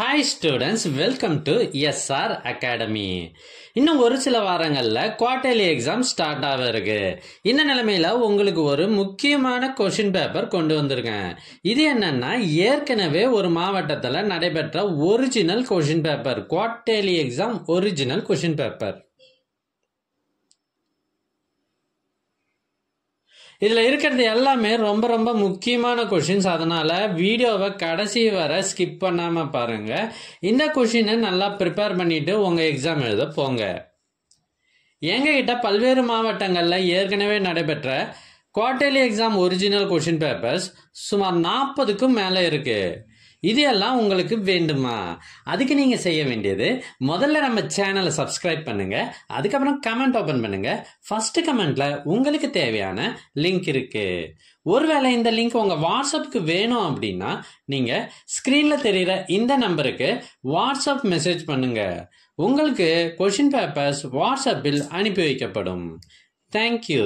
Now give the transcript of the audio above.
hi students welcome to SR academy இன்னும் ஒரு சில வாரங்களில் குவார்டர்லி எக்ஸாம் ஸ்டார்ட் ஆக இருக்கு இந்த நிலைமையில் உங்களுக்கு ஒரு முக்கியமான கொஷின் பேப்பர் கொண்டு வந்திருக்கேன் இது என்னன்னா ஏற்கனவே ஒரு மாவட்டத்தில் நடைபெற்ற original question paper quarterly exam original question paper இதில் இருக்கிறது எல்லாமே ரொம்ப ரொம்ப முக்கியமான கொஷின்ஸ் அதனால் வீடியோவை கடைசி வர ஸ்கிப் பண்ணாமல் பாருங்கள் இந்த கொஷினை நல்லா ப்ரிப்பேர் பண்ணிவிட்டு உங்கள் எக்ஸாம் எழுத போங்க எங்ககிட்ட பல்வேறு மாவட்டங்களில் ஏற்கனவே நடைபெற்ற quarterly exam original question papers சுமார் நாற்பதுக்கும் மேலே இருக்குது இது எல்லாம் உங்களுக்கு வேண்டுமா அதுக்கு நீங்கள் செய்ய வேண்டியது முதல்ல நம்ம சேனலை சப்ஸ்கிரைப் பண்ணுங்கள் அதுக்கப்புறம் கமெண்ட் ஓப்பன் பண்ணுங்கள் ஃபஸ்ட்டு கமெண்ட்டில் உங்களுக்கு தேவையான லிங்க் இருக்குது ஒருவேளை இந்த லிங்க் உங்கள் வாட்ஸ்அப்புக்கு வேணும் அப்படின்னா நீங்கள் ஸ்க்ரீனில் தெரிகிற இந்த நம்பருக்கு வாட்ஸ்அப் மெசேஜ் பண்ணுங்கள் உங்களுக்கு கொஷின் பேப்பர்ஸ் வாட்ஸ்அப்பில் அனுப்பி வைக்கப்படும் தேங்க்யூ